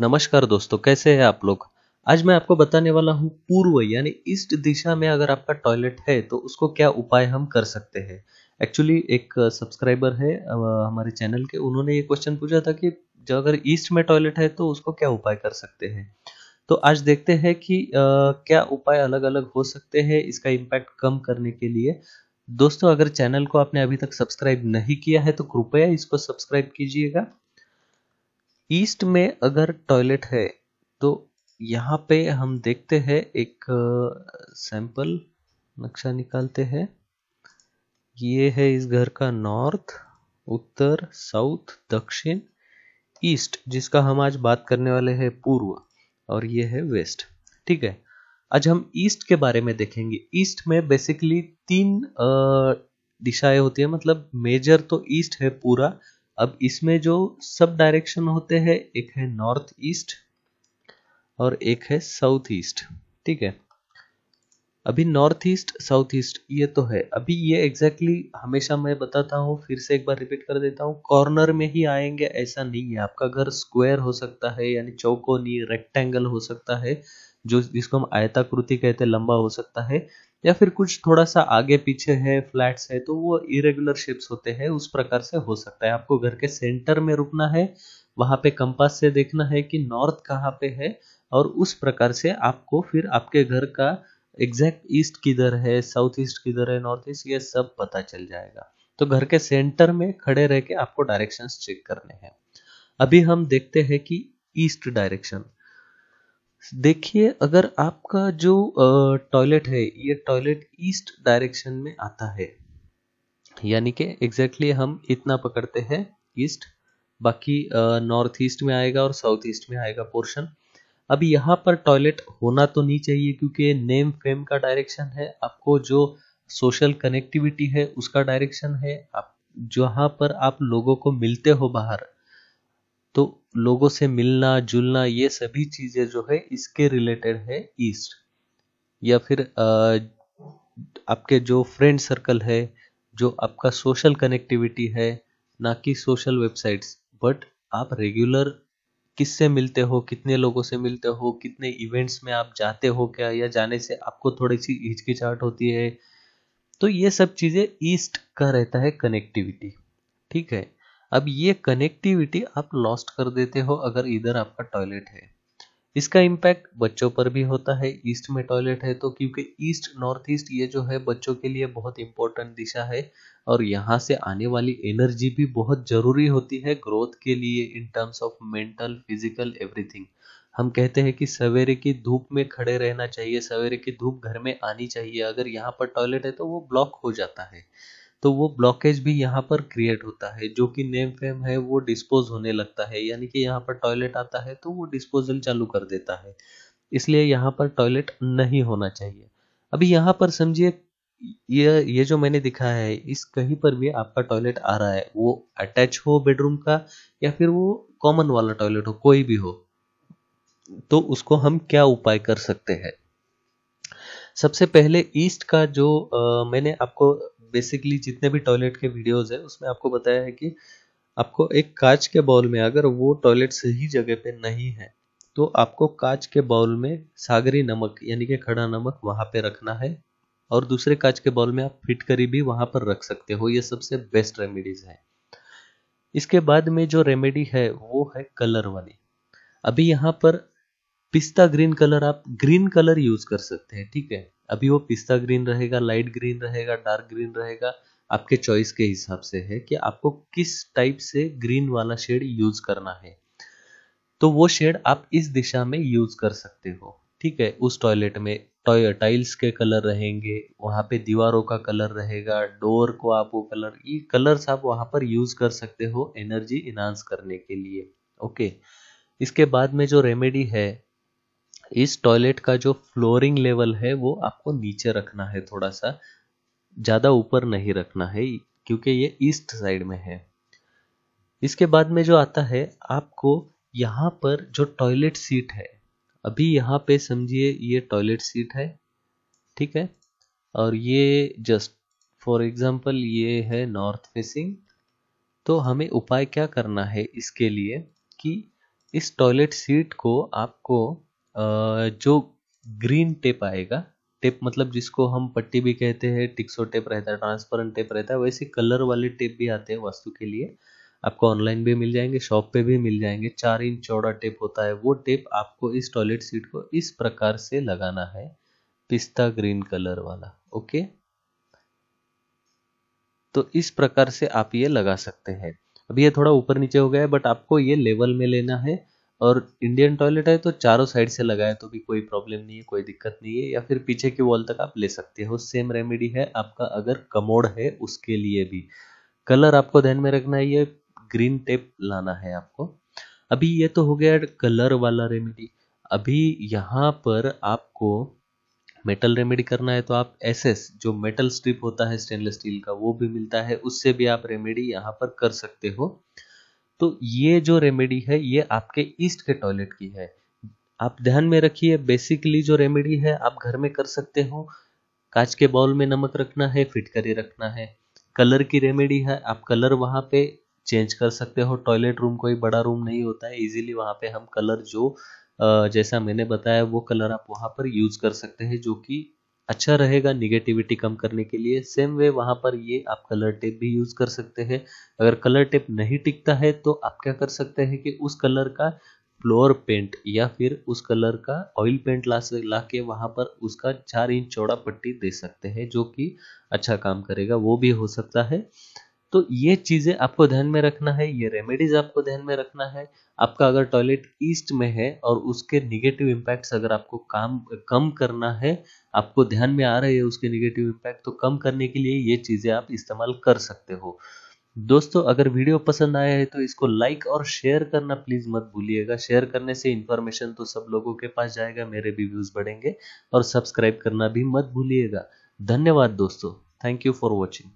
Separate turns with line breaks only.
नमस्कार दोस्तों कैसे हैं आप लोग आज मैं आपको बताने वाला हूँ पूर्व यानी ईस्ट दिशा में अगर आपका टॉयलेट है तो उसको क्या उपाय हम कर सकते हैं एक्चुअली एक सब्सक्राइबर है हमारे चैनल के उन्होंने ये क्वेश्चन पूछा था कि जो अगर ईस्ट में टॉयलेट है तो उसको क्या उपाय कर सकते हैं तो आज देखते हैं कि आ, क्या उपाय अलग अलग हो सकते हैं इसका इम्पैक्ट कम करने के लिए दोस्तों अगर चैनल को आपने अभी तक सब्सक्राइब नहीं किया है तो कृपया इसको सब्सक्राइब कीजिएगा ईस्ट में अगर टॉयलेट है तो यहाँ पे हम देखते हैं एक सैंपल नक्शा निकालते हैं ये है इस घर का नॉर्थ उत्तर साउथ दक्षिण ईस्ट जिसका हम आज बात करने वाले हैं पूर्व और ये है वेस्ट ठीक है आज हम ईस्ट के बारे में देखेंगे ईस्ट में बेसिकली तीन दिशाएं होती है मतलब मेजर तो ईस्ट है पूरा अब इसमें जो सब डायरेक्शन होते हैं एक है नॉर्थ ईस्ट और एक है साउथ ईस्ट ठीक है अभी नॉर्थ ईस्ट साउथ ईस्ट ये तो है अभी ये एग्जैक्टली exactly हमेशा मैं बताता हूँ फिर से एक बार रिपीट कर देता हूँ कॉर्नर में ही आएंगे ऐसा नहीं है आपका घर स्क्वायर हो सकता है यानी चौकोनी रेक्टेंगल हो सकता है जो जिसको हम आयताकृति कहते हैं लंबा हो सकता है या फिर कुछ थोड़ा सा आगे पीछे है फ्लैट्स है तो वो इरेगुलर शेप्स होते हैं उस प्रकार से हो सकता है आपको घर के सेंटर में रुकना है वहां पे कंपास से देखना है कि नॉर्थ कहाँ पे है और उस प्रकार से आपको फिर आपके घर का एग्जैक्ट ईस्ट किधर है साउथ ईस्ट किधर है नॉर्थ ईस्ट ये सब पता चल जाएगा तो घर के सेंटर में खड़े रह के आपको डायरेक्शंस चेक करने हैं अभी हम देखते हैं कि ईस्ट डायरेक्शन देखिए अगर आपका जो टॉयलेट है ये टॉयलेट ईस्ट डायरेक्शन में आता है यानी कि एग्जैक्टली हम इतना पकड़ते हैं ईस्ट बाकी नॉर्थ ईस्ट में आएगा और साउथ ईस्ट में आएगा पोर्शन अब यहाँ पर टॉयलेट होना तो नहीं चाहिए क्योंकि नेम फेम का डायरेक्शन है आपको जो सोशल कनेक्टिविटी है उसका डायरेक्शन है आप जहाँ पर आप लोगों को मिलते हो बाहर तो लोगों से मिलना जुलना ये सभी चीज़ें जो है इसके रिलेटेड है ईस्ट या फिर आपके जो फ्रेंड सर्कल है जो आपका सोशल कनेक्टिविटी है ना कि सोशल वेबसाइट्स बट आप रेगुलर किससे मिलते हो कितने लोगों से मिलते हो कितने इवेंट्स में आप जाते हो क्या या जाने से आपको थोड़ी सी हिचकिचाहट होती है तो ये सब चीज़ें ईस्ट का रहता है कनेक्टिविटी ठीक है अब ये कनेक्टिविटी आप लॉस्ट कर देते हो अगर इधर आपका टॉयलेट है इसका इम्पैक्ट बच्चों पर भी होता है ईस्ट में टॉयलेट है तो क्योंकि ईस्ट नॉर्थ ईस्ट ये जो है बच्चों के लिए बहुत इंपॉर्टेंट दिशा है और यहाँ से आने वाली एनर्जी भी बहुत ज़रूरी होती है ग्रोथ के लिए in terms of mental physical everything हम कहते हैं कि सवेरे की धूप में खड़े रहना चाहिए सवेरे की धूप घर में आनी चाहिए अगर यहाँ पर टॉयलेट है तो वो ब्लॉक हो जाता है तो वो ब्लॉकेज भी यहाँ पर क्रिएट होता है जो कि नेम फेम है वो डिस्पोज होने लगता है यानी कि यहाँ पर टॉयलेट आता है तो वो डिस्पोजल चालू कर देता है इसलिए यहाँ पर टॉयलेट नहीं होना चाहिए अभी यहाँ पर समझिए ये ये जो मैंने दिखाया है इस कहीं पर भी आपका टॉयलेट आ रहा है वो अटैच हो बेडरूम का या फिर वो कॉमन वाला टॉयलेट हो कोई भी हो तो उसको हम क्या उपाय कर सकते हैं सबसे पहले ईस्ट का जो आ, मैंने आपको बेसिकली जितने भी टॉयलेट के वीडियोस है उसमें आपको बताया है कि आपको एक कांच के बाउल में अगर वो टॉयलेट सही जगह पे नहीं है तो आपको कांच के बाउल में सागरी नमक यानी कि खड़ा नमक वहां पे रखना है और दूसरे कांच के बाउल में आप फिट करी भी वहां पर रख सकते हो ये सबसे बेस्ट रेमेडीज है इसके बाद में जो रेमेडी है वो है कलर वाली अभी यहाँ पर पिस्ता ग्रीन कलर आप ग्रीन कलर यूज कर सकते हैं ठीक है अभी वो पिस्ता ग्रीन रहेगा लाइट ग्रीन रहेगा डार्क ग्रीन रहेगा आपके चॉइस के हिसाब से है कि आपको किस टाइप से ग्रीन वाला शेड यूज करना है तो वो शेड आप इस दिशा में यूज कर सकते हो ठीक है उस टॉयलेट में टॉय टाइल्स के कलर रहेंगे वहां पे दीवारों का कलर रहेगा डोर को आप वो कलर ये कलर्स आप वहां पर यूज कर सकते हो एनर्जी इन्हांस करने के लिए ओके इसके बाद में जो रेमेडी है इस टॉयलेट का जो फ्लोरिंग लेवल है वो आपको नीचे रखना है थोड़ा सा ज़्यादा ऊपर नहीं रखना है क्योंकि ये ईस्ट साइड में है इसके बाद में जो आता है आपको यहाँ पर जो टॉयलेट सीट है अभी यहाँ पे समझिए ये टॉयलेट सीट है ठीक है और ये जस्ट फॉर एग्जाम्पल ये है नॉर्थ फेसिंग तो हमें उपाय क्या करना है इसके लिए कि इस टॉयलेट सीट को आपको जो ग्रीन टेप आएगा टेप मतलब जिसको हम पट्टी भी कहते हैं टिक्सो टेप रहता है ट्रांसपेरेंट टेप रहता है वैसे कलर वाले टेप भी आते हैं वस्तु के लिए आपको ऑनलाइन भी मिल जाएंगे शॉप पे भी मिल जाएंगे चार इंच चौड़ा टेप होता है वो टेप आपको इस टॉयलेट सीट को इस प्रकार से लगाना है पिस्ता ग्रीन कलर वाला ओके तो इस प्रकार से आप ये लगा सकते हैं अभी ये थोड़ा ऊपर नीचे हो गया है बट आपको ये लेवल में लेना है और इंडियन टॉयलेट है तो चारों साइड से लगाए तो भी कोई प्रॉब्लम नहीं है कोई दिक्कत नहीं है या फिर पीछे की वॉल तक आप ले सकते हो सेम रेमेडी है आपका अगर कमोड है उसके लिए भी कलर आपको ध्यान में रखना है ये ग्रीन टेप लाना है आपको अभी ये तो हो गया कलर वाला रेमेडी अभी यहाँ पर आपको मेटल रेमेडी करना है तो आप एसएस जो मेटल स्ट्रिप होता है स्टेनलेस स्टील का वो भी मिलता है उससे भी आप रेमेडी यहाँ पर कर सकते हो तो ये जो रेमेडी है ये आपके ईस्ट के टॉयलेट की है आप ध्यान में रखिए बेसिकली जो रेमेडी है आप घर में कर सकते हो कांच के बाउल में नमक रखना है फिट फिटकरी रखना है कलर की रेमेडी है आप कलर वहां पे चेंज कर सकते हो टॉयलेट रूम कोई बड़ा रूम नहीं होता है इजीली वहां पे हम कलर जो जैसा मैंने बताया वो कलर आप वहां पर यूज कर सकते हैं जो कि अच्छा रहेगा निगेटिविटी कम करने के लिए सेम वे वहां पर ये आप कलर टेप भी यूज़ कर सकते हैं अगर कलर टेप नहीं टिकता है तो आप क्या कर सकते हैं कि उस कलर का फ्लोर पेंट या फिर उस कलर का ऑयल पेंट ला ला के वहां पर उसका चार इंच चौड़ा पट्टी दे सकते हैं जो कि अच्छा काम करेगा वो भी हो सकता है तो ये चीज़ें आपको ध्यान में रखना है ये रेमेडीज आपको ध्यान में रखना है आपका अगर टॉयलेट ईस्ट में है और उसके निगेटिव इम्पैक्ट अगर आपको काम कम करना है आपको ध्यान में आ रहे है उसके निगेटिव इम्पैक्ट तो कम करने के लिए ये चीज़ें आप इस्तेमाल कर सकते हो दोस्तों अगर वीडियो पसंद आया है तो इसको लाइक और शेयर करना प्लीज़ मत भूलिएगा शेयर करने से इन्फॉर्मेशन तो सब लोगों के पास जाएगा मेरे भी व्यूज़ बढ़ेंगे और सब्सक्राइब करना भी मत भूलिएगा धन्यवाद दोस्तों थैंक यू फॉर वॉचिंग